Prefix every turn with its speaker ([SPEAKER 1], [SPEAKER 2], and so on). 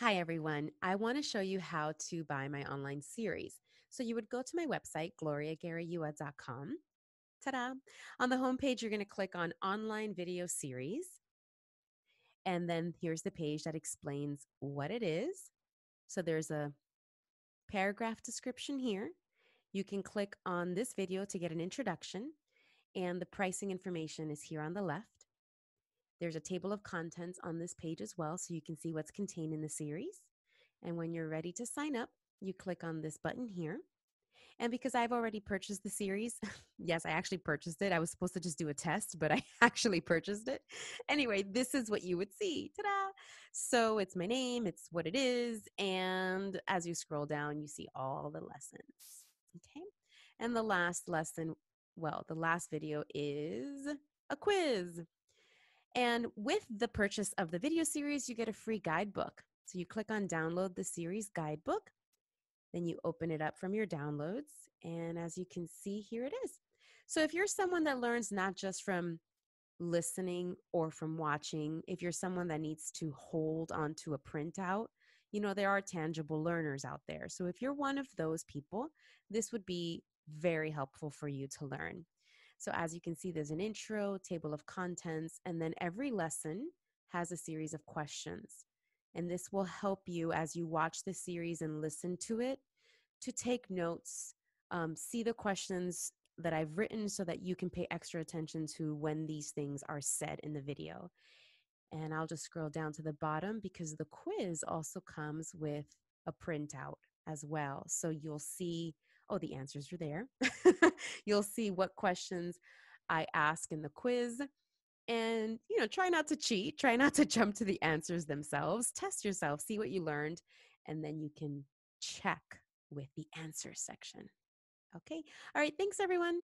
[SPEAKER 1] Hi, everyone. I want to show you how to buy my online series. So you would go to my website, gloriagaryua.com. Ta-da! On the homepage, you're going to click on Online Video Series. And then here's the page that explains what it is. So there's a paragraph description here. You can click on this video to get an introduction. And the pricing information is here on the left. There's a table of contents on this page as well, so you can see what's contained in the series. And when you're ready to sign up, you click on this button here. And because I've already purchased the series, yes, I actually purchased it. I was supposed to just do a test, but I actually purchased it. Anyway, this is what you would see. Ta da! So it's my name, it's what it is. And as you scroll down, you see all the lessons. Okay. And the last lesson, well, the last video is a quiz. And with the purchase of the video series, you get a free guidebook. So you click on download the series guidebook, then you open it up from your downloads. And as you can see, here it is. So if you're someone that learns not just from listening or from watching, if you're someone that needs to hold onto a printout, you know, there are tangible learners out there. So if you're one of those people, this would be very helpful for you to learn. So as you can see, there's an intro, table of contents, and then every lesson has a series of questions. And this will help you as you watch the series and listen to it to take notes, um, see the questions that I've written so that you can pay extra attention to when these things are said in the video. And I'll just scroll down to the bottom because the quiz also comes with a printout as well. So you'll see oh, the answers are there. You'll see what questions I ask in the quiz. And, you know, try not to cheat, try not to jump to the answers themselves. Test yourself, see what you learned, and then you can check with the answer section. Okay. All right. Thanks, everyone.